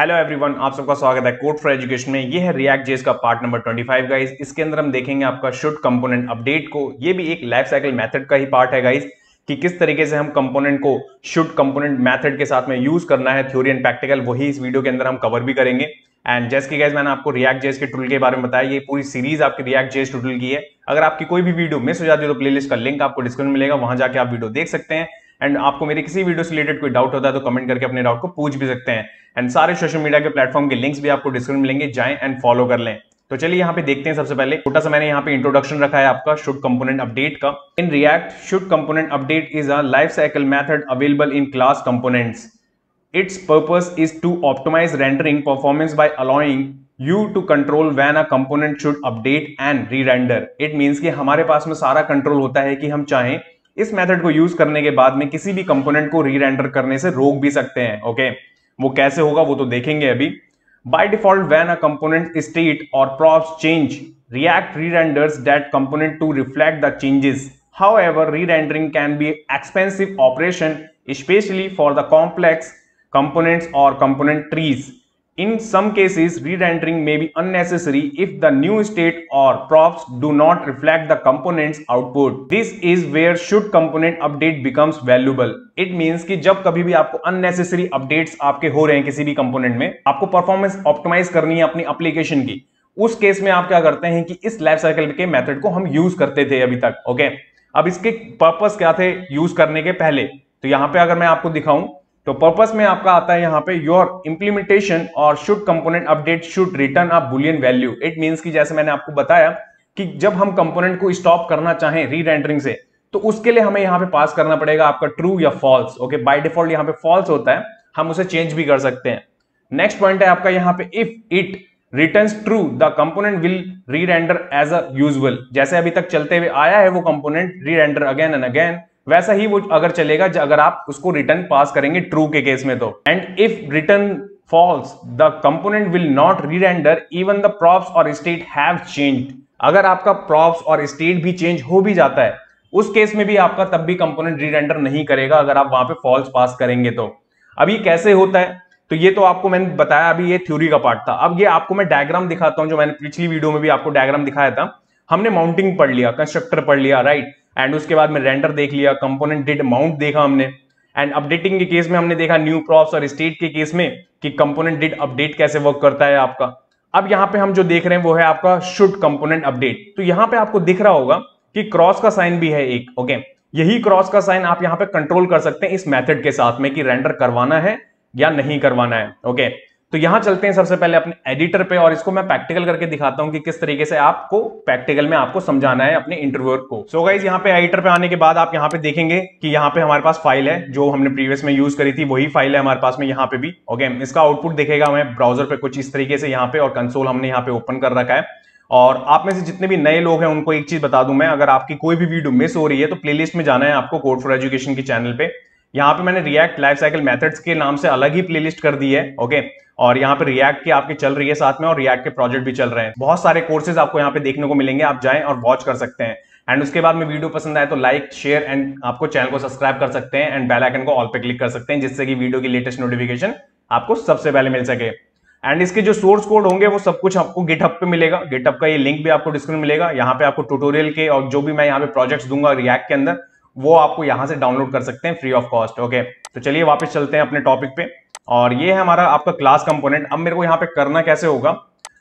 Hello everyone आप सबका स्वागत है कोड फॉर एजुकेशन में ये है रिएक्ट जेस का पार्ट नंबर 25 गाइस इसके अंदर हम देखेंगे आपका शुड कंपोनेंट अपडेट को ये भी एक लाइफ साइकिल मेथड का ही पार्ट है गाइस कि किस तरीके से हम कंपोनेंट को शुड कंपोनेंट मेथड के साथ में यूज करना है थ्योरी एंड प्रैक्टिकल वही इस वीडियो के अंदर हम कवर भी करेंगे एंड जैस की गाइज मैंने आपको रियक्ट जेस के टूल के बारे में बताया ये पूरी सीरीज आपकी रियक्ट जेस टूटल की है अगर आपकी कोई भी वीडियो मिस हो जाती है तो प्लेलिस्ट का लिंक आपको डिस्क्रिप्शन मिलेगा वहां जाके आप वीडियो देख सकते हैं एंड आपको मेरे किसी वीडियो से रिलेटेड कोई डाउट होता है तो कमेंट करके अपने डाउट को पूछ भी सकते हैं एंड सारे सोशल मीडिया के प्लेटफॉर्म के लिंक्स भी आपको डिस्क्रिप्शन मिलेंगे जाएं एंड फॉलो कर लें तो चलिए यहाँ पे देखते हैं सबसे पहले छोटा सा मैंने यहाँ पे इंट्रोडक्शन रखा है आपका शुड कंपोनेंट अपडेट का in React should component update is a life cycle method available in class components its purpose is to optimize rendering performance by allowing you to control when a component should update and re render it means कि हमारे पास में सारा control होता है कि हम चाहें इस मेथड को यूज करने के बाद में किसी भी कंपोनेंट को रीरेंडर करने से रोक भी सकते हैं ओके वो कैसे होगा वो तो देखेंगे अभी by default when a component state और props change React rerenders that component to reflect the changes ever re rendering can be expensive operation especially for the complex component और component trees in some cases re-rendering may be unnecessary if the new state or props do not reflect the component's output. This is where should component update becomes valuable. It means कि जब कभी भी आपको unnecessary updates आपके हो रहे हैं किसी भी कंपोनेंट में आपको परफॉर्मेंस ऑप्टिमाइज करनी है अपनी एप्लीकेशन की उस केस में आप क्या करते हैं कि इस लाइफ साइकिल के मेथड को हम यूज करते थे अभी तक ओके okay? अब इसके पर्पस क्या थे यूज करने के पहले तो यहां पे अगर मैं आपको दिखाऊं तो पर्पस में आपका आता है यहाँ पे योर इंप्लीमेंटेशन और should component update should return a boolean value it means कि जैसे मैंने आपको बताया कि जब हम कंपोनेंट को स्टॉप करना चाहें री रेंडरिंग से तो उसके लिए हमें यहाँ पे पास करना पड़ेगा आपका ट्रू या फॉल्स ओके बाय डिफॉल्ट यहाँ पे फॉल्स होता है हम उसे चेंज भी कर सकते हैं नेक्स्ट पॉइंट है आपका यहाँ पे if it return true the component will re render as a usual जैसे अभी तक चलते हुए आया है वो कंपोनेंट री रेंडर अगेन एंड अगेन वैसा ही वो अगर चलेगा अगर आप उसको रिटर्न पास करेंगे ट्रू के केस में तो and if return false the component will not re render even the props और स्टेट हैव चेंज्ड अगर आपका प्रॉप्स और स्टेट भी चेंज हो भी जाता है उस केस में भी आपका तब भी कंपोनेंट री रेंडर नहीं करेगा अगर आप वहां पे फॉल्स पास करेंगे तो अभी कैसे होता है तो ये तो आपको मैंने बताया अभी ये थ्योरी का पार्ट था अब ये आपको मैं डायग्राम दिखाता हूं जो मैंने पिछली वीडियो में भी आपको डायग्राम दिखाया था हमने माउंटिंग पढ़ लिया कंस्ट्रक्टर पढ़ लिया राइट एंड उसके बाद में रेंडर देख लिया कंपोनेंट डिड माउंट देखा हमने एंड अपडेटिंग के केस में हमने देखा न्यू प्रॉप्स और स्टेट के केस में कि कंपोनेंट डिड अपडेट कैसे वर्क करता है आपका अब यहाँ पे हम जो देख रहे हैं वो है आपका शुड कंपोनेंट अपडेट तो यहाँ पे आपको दिख रहा होगा कि क्रॉस का साइन भी है एक ओके यही क्रॉस का साइन आप यहाँ पे कंट्रोल कर सकते हैं इस मेथड के साथ में कि रेंडर करवाना है या नहीं करवाना है ओके तो यहां चलते हैं सबसे पहले अपने एडिटर पे और इसको मैं प्रैक्टिकल करके दिखाता हूं कि किस तरीके से आपको प्रैक्टिकल में आपको समझाना है अपने इंटरव्यूअर को सो so गाइज यहाँ पे एडिटर पे आने के बाद आप यहाँ पे देखेंगे कि यहाँ पे हमारे पास फाइल है जो हमने प्रीवियस में यूज करी थी वही फाइल है हमारे पास में यहाँ पे भी ओके okay, इसका आउटपुट देखेगा हमें ब्राउजर पे कुछ इस तरीके से यहाँ पे और कंसोल हमने यहाँ पे ओपन कर रखा है और आप में से जितने भी नए लोग हैं उनको एक चीज बता दूं मैं अगर आपकी कोई भी वीडियो मिस हो रही है तो प्लेलिस्ट में जाना है आपको कोड फॉर एजुकेशन के चैनल पे यहाँ पे मैंने रिएक्ट लाइफ साइकिल मेथड्स के नाम से अलग ही प्लेलिस्ट कर दी है ओके okay? और यहाँ पे रिएक्ट की आपकी चल रही है साथ में और रिएक्ट के प्रोजेक्ट भी चल रहे हैं बहुत सारे कोर्सेज आपको यहाँ पे देखने को मिलेंगे आप जाएं और वॉच कर सकते हैं एंड उसके बाद में वीडियो पसंद आए तो लाइक शेयर एंड आपको चैनल को सब्सक्राइब कर सकते हैं एंड बेल आइकन को ऑल पे क्लिक कर सकते हैं जिससे कि वीडियो की लेटेस्ट नोटिफिकेशन आपको सबसे पहले मिल सके एंड इसके जो सोर्स कोड होंगे वो सब कुछ आपको गिटहब पे मिलेगा गिटहब का ये लिंक भी आपको डिस्क्रिप्शन मिलेगा यहाँ पे आपको ट्यूटोरियल के और जो भी मैं यहाँ पे प्रोजेक्ट्स दूंगा रिएक्ट के अंदर वो आपको यहाँ से डाउनलोड कर सकते हैं फ्री ऑफ कॉस्ट ओके तो चलिए वापस चलते हैं अपने टॉपिक पे और ये है हमारा आपका क्लास कंपोनेंट अब मेरे को यहाँ पे करना कैसे होगा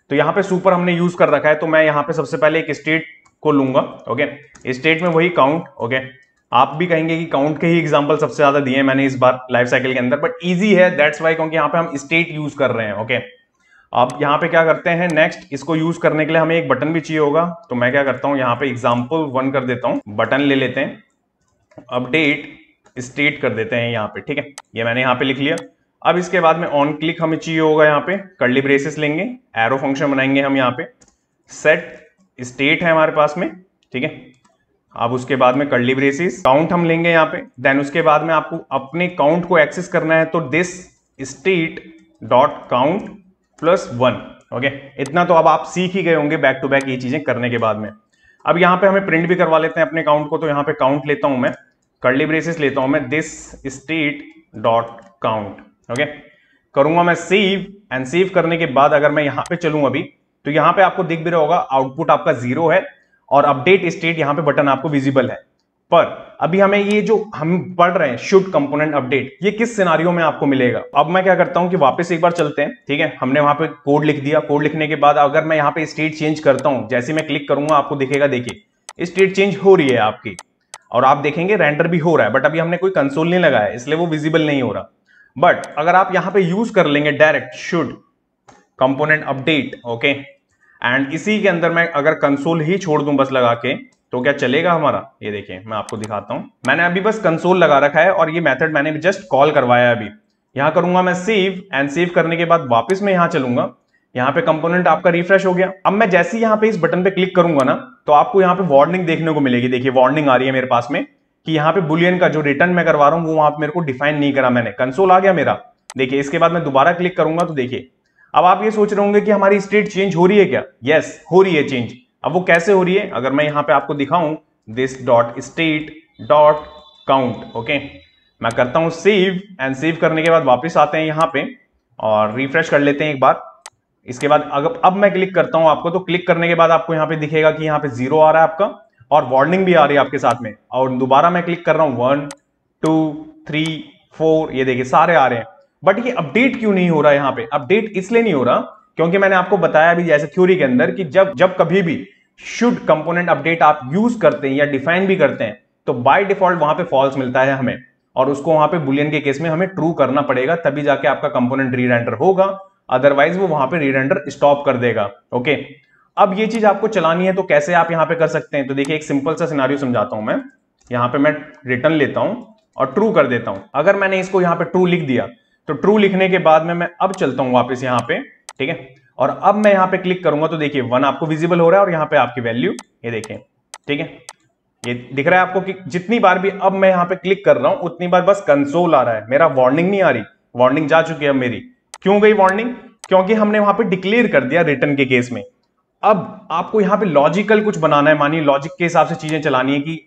तो यहाँ पे सुपर हमने यूज कर रखा है तो मैं यहाँ पे सबसे पहले एक स्टेट को लूंगा ओके स्टेट में वही काउंट ओके आप भी कहेंगे कि काउंट के ही एग्जाम्पल सबसे ज्यादा दिए मैंने इस बार लाइफ साइकिल के अंदर बट ईजी है दैट्स वाई क्योंकि यहाँ पे हम स्टेट यूज कर रहे हैं ओके अब यहाँ पे क्या करते हैं नेक्स्ट इसको यूज करने के लिए हमें एक बटन भी चाहिए होगा तो मैं क्या करता हूँ यहाँ पे एग्जाम्पल वन कर देता हूँ बटन ले लेते हैं अपडेट स्टेट कर देते हैं यहाँ पे ठीक है ये मैंने यहाँ पे लिख लिया अब इसके बाद में ऑन क्लिक हमें चाहिए होगा यहाँ पे कर्ली ब्रेसेस लेंगे एरो फंक्शन बनाएंगे हम यहाँ पे सेट स्टेट है हमारे पास में ठीक है अब उसके बाद में कर्ली ब्रेसेस काउंट हम लेंगे यहाँ पे देन उसके बाद में आपको अपने काउंट को एक्सेस करना है तो this state dot count plus one okay इतना तो अब आप सीख ही गए होंगे बैक टू बैक ये चीजें करने के बाद में अब यहाँ पे हमें प्रिंट भी करवा लेते हैं अपने काउंट को तो यहाँ पे काउंट लेता हूं मैं कर्ली ब्रेसेस लेता हूं मैं this state dot count okay करूंगा मैं सेव एंड सेव करने के बाद अगर मैं यहां पे चलूं अभी तो यहां पे आपको दिख भी रहा होगा आउटपुट आपका जीरो है और अपडेट स्टेट यहां पे बटन आपको विजिबल है पर अभी हमें ये जो हम पढ़ रहे हैं शुड कंपोनेंट अपडेट ये किस सिनारियों में आपको मिलेगा अब मैं क्या करता हूं कि वापस एक बार चलते हैं ठीक है हमने वहां पे कोड लिख दिया कोड लिखने के बाद अगर मैं यहाँ पे स्टेट चेंज करता हूं जैसे मैं क्लिक करूंगा आपको दिखेगा देखिए स्टेट चेंज हो रही है आपकी और आप देखेंगे रेंडर भी हो रहा है बट अभी हमने कोई कंसोल नहीं लगाया इसलिए वो विजिबल नहीं हो रहा बट अगर आप यहां पे यूज कर लेंगे direct should component update okay and इसी के अंदर मैं अगर कंसोल ही छोड़ दूं बस लगा के तो क्या चलेगा हमारा ये देखिए मैं आपको दिखाता हूं मैंने अभी बस कंसोल लगा रखा है और ये मेथड मैंने जस्ट कॉल करवाया अभी यहां करूंगा मैं सेव एंड सेव करने के बाद वापस मैं यहां चलूंगा यहां पे कंपोनेंट आपका रिफ्रेश हो गया अब मैं जैसे ही यहां पे इस बटन पे क्लिक करूंगा ना तो आपको यहां पे वार्निंग देखने को मिलेगी देखिए वार्निंग आ रही है मेरे पास में कि यहाँ पे बुलियन का जो रिटर्न मैं करवा रहा हूँ वो आप मेरे को डिफाइन नहीं करा मैंने कंसोल आ गया मेरा देखिए इसके बाद मैं दोबारा क्लिक करूंगा तो देखिए अब आप ये सोच रहे होंगे कि हमारी स्टेट चेंज हो रही है क्या यस yes, हो रही है चेंज अब वो कैसे हो रही है अगर मैं यहां पे आपको दिखाऊं this dot state dot count okay मैं करता हूं सेव एंड सेव करने के बाद वापस आते हैं यहाँ पे और रिफ्रेश कर लेते हैं एक बार इसके बाद अगर अब मैं क्लिक करता हूं आपको तो क्लिक करने के बाद आपको यहाँ पे दिखेगा कि यहाँ पे जीरो आ रहा है आपका और वार्निंग भी आ रही है आपके साथ में और दोबारा मैं क्लिक कर रहा हूँ वन टू थ्री फोर ये देखिए सारे आ रहे हैं बट ये अपडेट क्यों नहीं हो रहा है यहाँ पे अपडेट इसलिए नहीं हो रहा क्योंकि मैंने आपको बताया अभी जैसे थ्योरी के अंदर कि जब जब कभी भी शुड कंपोनेंट अपडेट आप यूज करते हैं या डिफाइन भी करते हैं तो बाय डिफॉल्ट वहां पे फॉल्स मिलता है हमें और उसको वहां पे बुलियन के केस में हमें ट्रू करना पड़ेगा तभी जाके आपका कंपोनेंट रीरेंडर होगा अदरवाइज वो वहां पे रीरेंडर स्टॉप कर देगा ओके अब ये चीज आपको चलानी है तो कैसे आप यहां पे कर सकते हैं तो देखिए एक सिंपल सा सिनारियो समझाता हूं मैं यहां पे मैं रिटर्न लेता हूं और ट्रू कर देता हूं अगर मैंने इसको यहां पे ट्रू लिख दिया तो ट्रू लिखने के बाद में मैं अब चलता हूं वापस यहां पे ठीक है और अब मैं यहां पे क्लिक करूंगा तो देखिए वन आपको विजिबल हो रहा है और यहां पर आपकी वैल्यू ये देखें ठीक है ये दिख रहा है आपको कि जितनी बार भी अब मैं यहां पर क्लिक कर रहा हूं उतनी बार बस कंसोल आ रहा है मेरा वार्निंग नहीं आ रही वार्निंग जा चुकी है मेरी क्यों गई वार्निंग क्योंकि हमने वहां पे डिक्लेयर कर दिया रिटर्न के केस में अब आपको यहां पे लॉजिकल कुछ बनाना है मानिए लॉजिक के हिसाब से चीजें चलानी है कि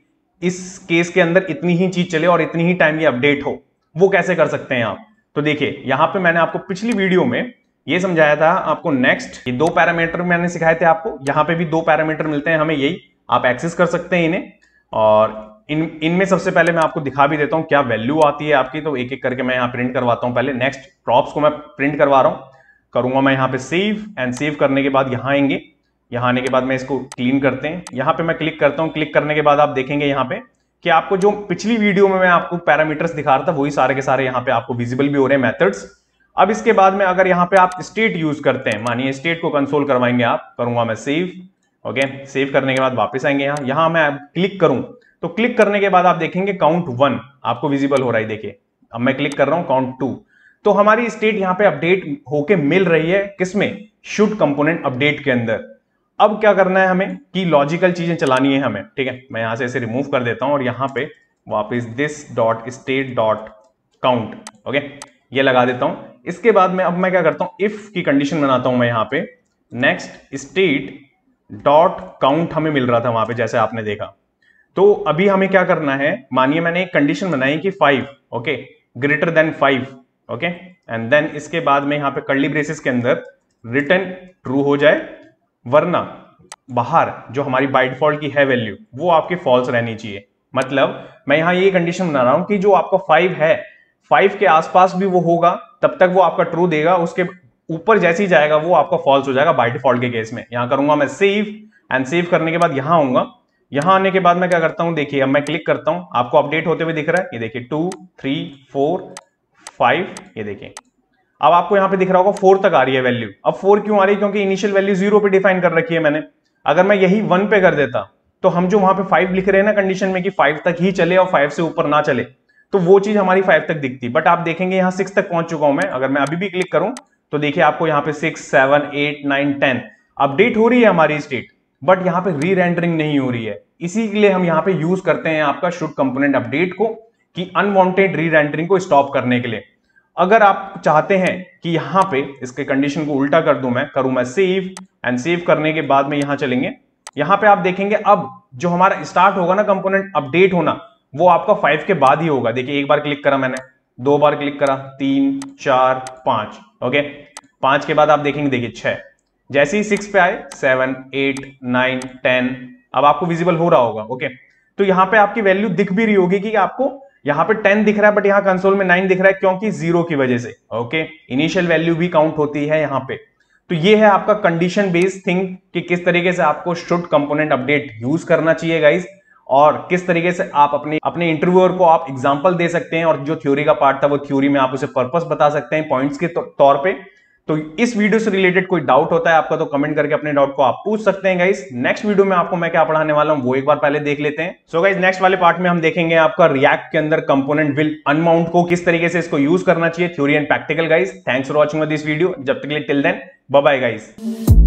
इस केस के अंदर इतनी ही चीज चले और इतनी ही टाइम ये अपडेट हो वो कैसे कर सकते हैं आप तो देखिए यहां पे मैंने आपको पिछली वीडियो में ये समझाया था आपको नेक्स्ट ये दो पैरामीटर मैंने सिखाए थे आपको यहां पे भी दो पैरामीटर मिलते हैं हमें यही आप एक्सेस कर सकते हैं इन्हें और इन इनमें सबसे पहले मैं आपको दिखा भी देता हूं क्या वैल्यू आती है आपकी तो एक एक करके मैं यहां प्रिंट करवाता हूं पहले नेक्स्ट प्रॉप्स को मैं प्रिंट करवा रहा हूं करूंगा मैं यहां पे सेव एंड सेव करने के बाद यहां आएंगे यहाँ आने के बाद मैं इसको क्लीन करते हैं यहाँ पे मैं क्लिक करता हूँ क्लिक करने के बाद आप देखेंगे यहाँ पे कि आपको जो पिछली वीडियो में मैं आपको पैरामीटर्स दिखा रहा था वही सारे के सारे यहाँ पे आपको विजिबल भी हो रहे हैं मेथड्स अब इसके बाद में अगर यहाँ पे आप स्टेट यूज करते हैं मानिए स्टेट को कंसोल करवाएंगे आप करूंगा मैं सेव ओके सेव करने के बाद वापस आएंगे यहाँ यहाँ मैं क्लिक करूँ तो क्लिक करने के बाद आप देखेंगे काउंट वन आपको विजिबल हो रहा है देखिए अब मैं क्लिक कर रहा हूँ काउंट टू तो हमारी स्टेट यहाँ पे अपडेट होके मिल रही है किसमें शुड कंपोनेंट अपडेट के अंदर अब क्या करना है हमें कि लॉजिकल चीजें चलानी है हमें ठीक है मैं यहां से इसे रिमूव कर देता हूं और यहां पे वापस this dot state dot count okay ये लगा देता हूं इसके बाद में अब मैं क्या करता हूं इफ की कंडीशन बनाता हूं मैं यहां पे नेक्स्ट स्टेट डॉट काउंट हमें मिल रहा था वहां पे जैसे आपने देखा तो अभी हमें क्या करना है मानिए मैंने एक कंडीशन बनाई कि five okay greater than five okay and then इसके बाद में यहां पे कर्ली ब्रेसिस के अंदर रिटर्न ट्रू हो जाए वरना बाहर जो हमारी बाई डिफॉल्ट की है वैल्यू वो आपकी फॉल्स रहनी चाहिए मतलब मैं यहां ये कंडीशन बना रहा हूं कि जो आपका फाइव है फाइव के आसपास भी वो होगा तब तक वो आपका ट्रू देगा उसके ऊपर जैसे ही जाएगा वो आपका फॉल्स हो जाएगा बाई डिफॉल्ट के केस में यहां करूंगा मैं सेव एंड सेव करने के बाद यहां आऊंगा यहां आने के बाद मैं क्या करता हूं देखिए अब मैं क्लिक करता हूं आपको अपडेट होते हुए दिख रहा है ये देखिए टू थ्री फोर फाइव ये देखिए अब आपको यहां पे दिख रहा होगा फोर तक आ रही है वैल्यू अब फोर क्यों आ रही है क्योंकि इनिशियल वैल्यू जीरो पे डिफाइन कर रखी है मैंने अगर मैं यही वन पे कर देता तो हम जो वहां पे फाइव लिख रहे हैं ना कंडीशन में कि फाइव तक ही चले और फाइव से ऊपर ना चले तो वो चीज हमारी फाइव तक दिखती बट आप देखेंगे यहां सिक्स तक पहुंच चुका हूं मैं अगर मैं अभी भी क्लिक करूं तो देखिए आपको यहाँ पे six seven eight nine ten update हो रही है हमारी स्टेट बट यहाँ पे री रेंडरिंग नहीं हो रही है इसी के लिए हम यहाँ पे यूज करते हैं आपका शुड कंपोनेंट अपडेट को कि अनवांटेड री रेंडरिंग को स्टॉप करने के लिए अगर आप चाहते हैं कि यहां पे इसके कंडीशन को उल्टा कर दूं मैं करूं मैं सेव एंड सेव करने के बाद में यहां चलेंगे यहां पे आप देखेंगे अब जो हमारा स्टार्ट होगा ना कंपोनेंट अपडेट होना वो आपका फाइव के बाद ही होगा देखिए एक बार क्लिक करा मैंने दो बार क्लिक करा तीन चार पांच ओके पांच के बाद आप देखेंगे देखिए छह जैसे ही सिक्स पे आए सेवन एट नाइन टेन अब आपको विजिबल हो रहा होगा ओके तो यहां पे आपकी वैल्यू दिख भी रही होगी कि आपको यहां पे टेन दिख रहा है बट यहाँ कंसोल में नाइन दिख रहा है क्योंकि जीरो की वजह से ओके इनिशियल वैल्यू भी काउंट होती है यहां पे तो ये है आपका कंडीशन बेस्ड थिंग कि किस तरीके से आपको शुड कंपोनेंट अपडेट यूज करना चाहिए गाइज और किस तरीके से आप अपने अपने इंटरव्यूअर को आप एग्जाम्पल दे सकते हैं और जो थ्योरी का पार्ट था वो थ्योरी में आप उसे पर्पस बता सकते हैं पॉइंट्स के तो, तौर पर तो इस वीडियो से रिलेटेड कोई डाउट होता है आपका तो कमेंट करके अपने डाउट को आप पूछ सकते हैं गाइस नेक्स्ट वीडियो में आपको मैं क्या पढ़ाने वाला हूं वो एक बार पहले देख लेते हैं सो गाइस नेक्स्ट वाले पार्ट में हम देखेंगे आपका रिएक्ट के अंदर कंपोनेंट विल अनमाउंट को किस तरीके से इसको यूज करना चाहिए theory and practical guys thanks for watching this video जब तक टिल देन बाय गाइस